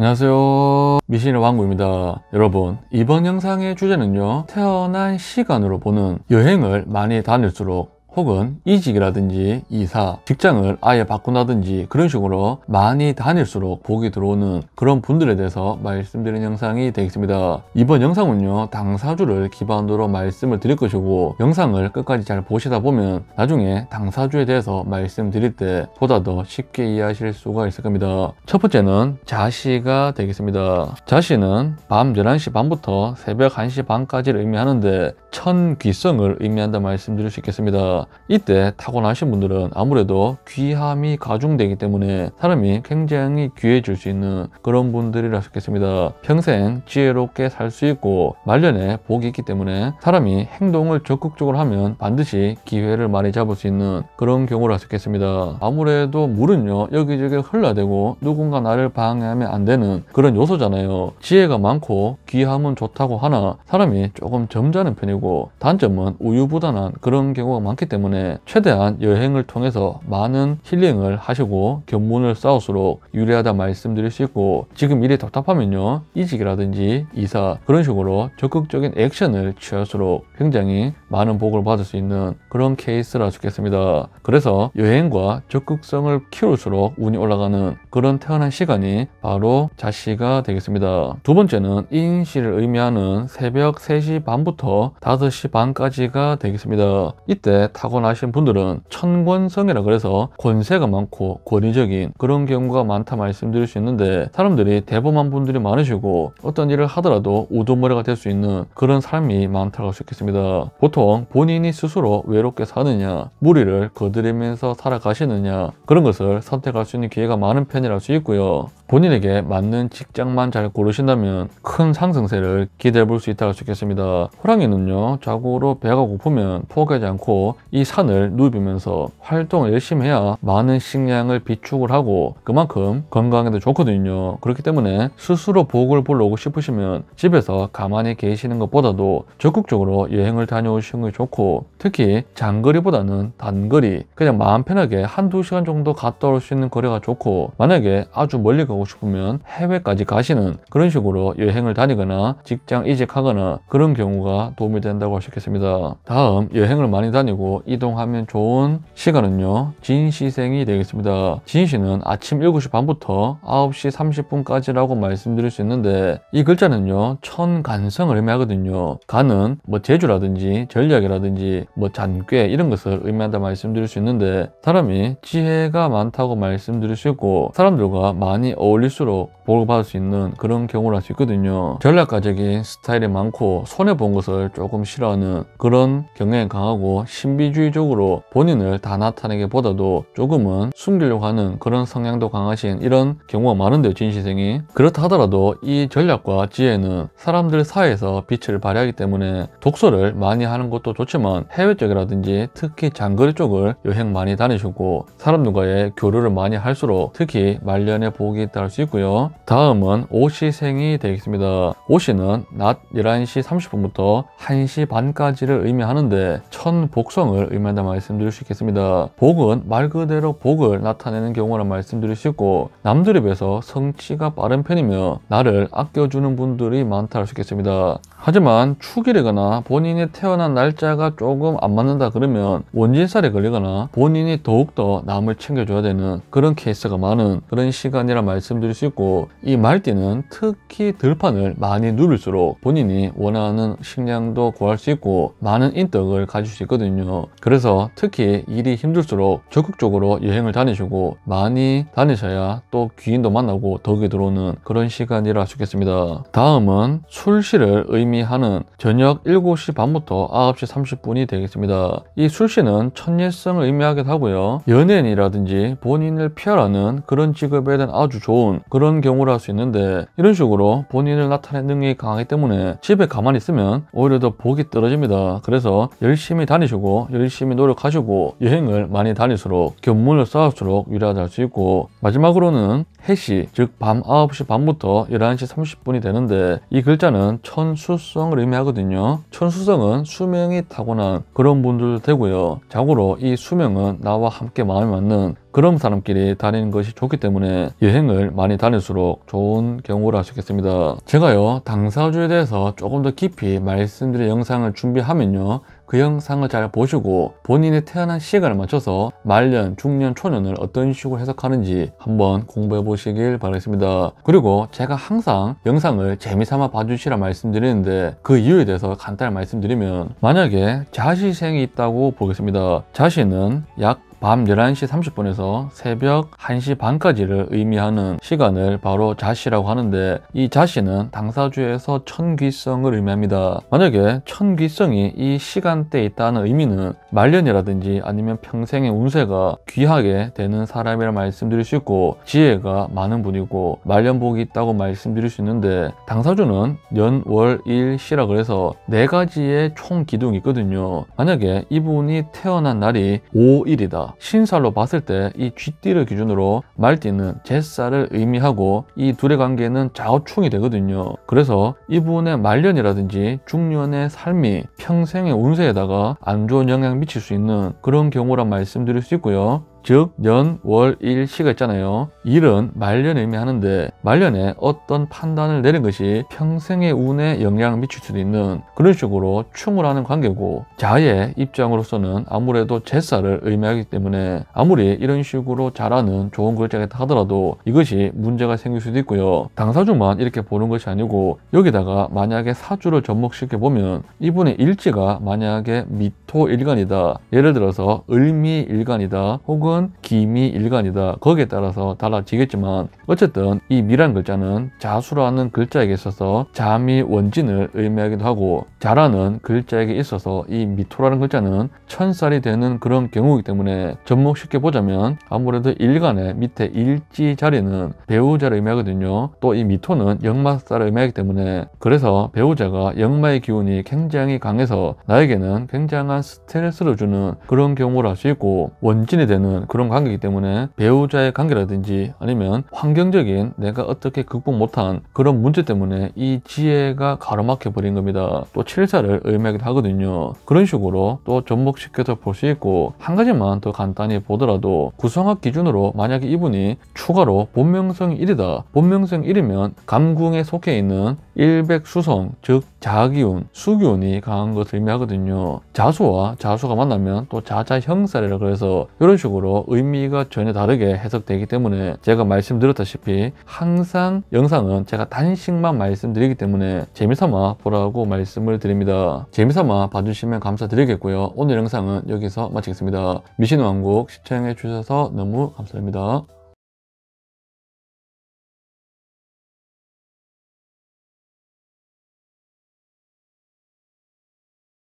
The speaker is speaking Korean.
안녕하세요 미신의 왕구입니다 여러분 이번 영상의 주제는요 태어난 시간으로 보는 여행을 많이 다닐수록 혹은 이직이라든지 이사, 직장을 아예 바꾼다든지 그런 식으로 많이 다닐수록 복이 들어오는 그런 분들에 대해서 말씀드린 영상이 되겠습니다. 이번 영상은요 당사주를 기반으로 말씀을 드릴 것이고 영상을 끝까지 잘 보시다 보면 나중에 당사주에 대해서 말씀드릴 때 보다 더 쉽게 이해하실 수가 있을 겁니다. 첫 번째는 자시가 되겠습니다. 자시는 밤 11시 반부터 새벽 1시 반까지를 의미하는데 천귀성을 의미한다 말씀드릴 수 있겠습니다. 이때 타고나신 분들은 아무래도 귀함이 가중되기 때문에 사람이 굉장히 귀해질 수 있는 그런 분들이라 좋겠습니다. 평생 지혜롭게 살 수 있고 말년에 복이 있기 때문에 사람이 행동을 적극적으로 하면 반드시 기회를 많이 잡을 수 있는 그런 경우라 좋겠습니다. 아무래도 물은요 여기저기 흘러대고 누군가 나를 방해하면 안 되는 그런 요소잖아요. 지혜가 많고 귀함은 좋다고 하나 사람이 조금 점잖은 편이고 것이고 단점은 우유보다는 그런 경우가 많기 때문에 최대한 여행을 통해서 많은 힐링을 하시고 견문을 쌓을수록 유리하다 말씀드릴 수 있고 지금 일이 답답하면요 이직이라든지 이사 그런 식으로 적극적인 액션을 취할수록 굉장히 많은 복을 받을 수 있는 그런 케이스라 좋겠습니다. 그래서 여행과 적극성을 키울수록 운이 올라가는 그런 태어난 시간이 바로 자시가 되겠습니다. 두 번째는 인시를 의미하는 새벽 3시 반부터 5시 반까지가 되겠습니다. 이때 타고나신 분들은 천권성이라 그래서 권세가 많고 권위적인 그런 경우가 많다 말씀드릴 수 있는데 사람들이 대범한 분들이 많으시고 어떤 일을 하더라도 우두머리가 될 수 있는 그런 사람이 많다고 할 수 있겠습니다. 보통 본인이 스스로 외롭게 사느냐 무리를 거들이면서 살아가시느냐 그런 것을 선택할 수 있는 기회가 많은 편이라 할수 있고요. 본인에게 맞는 직장만 잘 고르신다면 큰 상승세를 기대해 볼 수 있다고 할겠습니다 호랑이는요, 자고로 배가 고프면 포기하지 않고 이 산을 누비면서 활동을 열심히 해야 많은 식량을 비축을 하고 그만큼 건강에도 좋거든요. 그렇기 때문에 스스로 복을 보러 오고 싶으시면 집에서 가만히 계시는 것보다도 적극적으로 여행을 다녀오시는 게 좋고 특히 장거리보다는 단거리 그냥 마음 편하게 한두 시간 정도 갔다 올 수 있는 거리가 좋고 만약에 아주 멀리 가고 하고 싶으면 해외까지 가시는 그런 식으로 여행을 다니거나 직장 이직하거나 그런 경우가 도움이 된다고 하셨겠습니다. 다음 여행을 많이 다니고 이동하면 좋은 시간은요. 진시생이 되겠습니다. 진시는 아침 7시 반부터 9시 30분까지라고 말씀드릴 수 있는데 이 글자는요. 천간성을 의미하거든요. 간은 뭐 재주라든지 전략이라든지 뭐 잔꾀 이런 것을 의미한다 말씀드릴 수 있는데 사람이 지혜가 많다고 말씀드릴 수 있고 사람들과 많이 어 올릴수록 보호받을 수 있는 그런 경우를 할 수 있거든요. 전략가적인 스타일이 많고 손해본 것을 조금 싫어하는 그런 경향이 강하고 신비주의적으로 본인을 다 나타내기보다도 조금은 숨기려고 하는 그런 성향도 강하신 이런 경우가 많은데요. 진시생이. 그렇다 하더라도 이 전략과 지혜는 사람들 사이에서 빛을 발휘하기 때문에 독서를 많이 하는 것도 좋지만 해외 쪽이라든지 특히 장거리 쪽을 여행 많이 다니셨고 사람들과의 교류를 많이 할수록 특히 말년에 보기 있 선택할 수 있고요. 다음은 오시생이 되겠습니다. 오시는 낮 11시 30분부터 1시 반까지를 의미하는데 천복성을 의미한다 말씀드릴 수 있겠습니다. 복은 말 그대로 복을 나타내는 경우라 말씀드릴 수 있고 남들에 비해서 성취가 빠른 편이며 나를 아껴주는 분들이 많다 할 수 있겠습니다. 하지만 축일이거나 본인이 태어난 날짜가 조금 안 맞는다 그러면 원진살이 걸리거나 본인이 더욱더 남을 챙겨줘야 되는 그런 케이스가 많은 그런 시간이라 말씀드릴 수 있고 이 말띠는 특히 들판을 많이 누를수록 본인이 원하는 식량도 구할 수 있고 많은 인덕을 가질 수 있거든요 그래서 특히 일이 힘들수록 적극적으로 여행을 다니시고 많이 다니셔야 또 귀인도 만나고 덕이 들어오는 그런 시간이라 좋겠습니다 다음은 술시를 의미 열심 하는 저녁 7시 반부터 9시 30분이 되겠습니다. 이 술씨는 천예성을 의미하기도 하고요. 연예인이라든지 본인을 피하라는 그런 직업에 대한 아주 좋은 그런 경우를 할수 있는데 이런 식으로 본인을 나타낸 능력이 강하기 때문에 집에 가만히 있으면 오히려 더 복이 떨어집니다. 그래서 열심히 다니시고 열심히 노력하시고 여행을 많이 다닐수록 견문을 쌓을수록 위라하다 할 수 있고 마지막으로는 해시 즉 밤 9시 반부터 11시 30분이 되는데 이 글자는 천수 천수성을 의미하거든요. 천수성은 수명이 타고난 그런 분들 도 되고요. 자고로 이 수명은 나와 함께 마음이 맞는 그런 사람끼리 다니는 것이 좋기 때문에 여행을 많이 다닐수록 좋은 경우라 하셨겠습니다. 제가요 당사주에 대해서 조금 더 깊이 말씀드릴 영상을 준비하면요 그 영상을 잘 보시고 본인의 태어난 시간을 맞춰서 말년, 중년, 초년을 어떤 식으로 해석하는지 한번 공부해 보시길 바라겠습니다. 그리고 제가 항상 영상을 재미삼아 봐주시라 말씀드리는데 그 이유에 대해서 간단히 말씀드리면 만약에 자시생이 있다고 보겠습니다. 자시는 약밤 11시 30분에서 새벽 1시 반까지를 의미하는 시간을 바로 자시라고 하는데 이 자시는 당사주에서 천귀성을 의미합니다. 만약에 천귀성이 이 시간대에 있다는 의미는 말년이라든지 아니면 평생의 운세가 귀하게 되는 사람이라 말씀드릴 수 있고 지혜가 많은 분이고 말년복이 있다고 말씀드릴 수 있는데 당사주는 연, 월, 일, 시라 그래서 네 가지의 총 기둥이 있거든요. 만약에 이분이 태어난 날이 5일이다. 신살로 봤을 때 이 쥐띠를 기준으로 말띠는 제살을 의미하고 이 둘의 관계는 좌우충이 되거든요. 그래서 이분의 말년이라든지 중년의 삶이 평생의 운세에다가 안 좋은 영향 을 미칠 수 있는 그런 경우란 말씀드릴 수 있고요. 즉 년, 월, 일, 시가 있잖아요. 일은 말년 의미하는데 말년에 어떤 판단을 내린 것이 평생의 운에 영향을 미칠 수도 있는 그런 식으로 충분하는 관계고 자의 입장으로서는 아무래도 제사를 의미하기 때문에 아무리 이런 식으로 잘하는 좋은 글자가 있다 하더라도 이것이 문제가 생길 수도 있고요. 당사주만 이렇게 보는 것이 아니고 여기다가 만약에 사주를 접목시켜 보면 이분의 일지가 만약에 미토 일간이다 예를 들어서 을미 일간이다 혹은 혹은 기미 일간이다. 거기에 따라서 달라지겠지만 어쨌든 이 미란 글자는 자수라는 글자에게 있어서 자미 원진을 의미하기도 하고 자라는 글자에게 있어서 이 미토라는 글자는 천살이 되는 그런 경우이기 때문에 접목 시켜 보자면 아무래도 일간의 밑에 일지 자리는 배우자를 의미하거든요. 또 이 미토는 역마살을 의미하기 때문에 그래서 배우자가 역마의 기운이 굉장히 강해서 나에게는 굉장한 스트레스를 주는 그런 경우를 할 수 있고 원진이 되는 있는 그런 관계이기 때문에 배우자의 관계라든지 아니면 환경적인 내가 어떻게 극복 못한 그런 문제 때문에 이 지혜가 가로막혀 버린 겁니다. 또 7사를 의미하기도 하거든요. 그런 식으로 또 접목시켜서 볼 수 있고 한 가지만 더 간단히 보더라도 구성학 기준으로 만약에 이분이 추가로 본명성 1이다. 본명성 1이면 감궁에 속해 있는 일백수성, 즉 자기운, 수기운이 강한 것을 의미하거든요. 자수와 자수가 만나면 또 자자 형사래라 그래서 이런 식으로 의미가 전혀 다르게 해석되기 때문에 제가 말씀드렸다시피 항상 영상은 제가 단식만 말씀드리기 때문에 재미삼아 보라고 말씀을 드립니다. 재미삼아 봐주시면 감사드리겠고요. 오늘 영상은 여기서 마치겠습니다. 미신왕국 시청해주셔서 너무 감사합니다.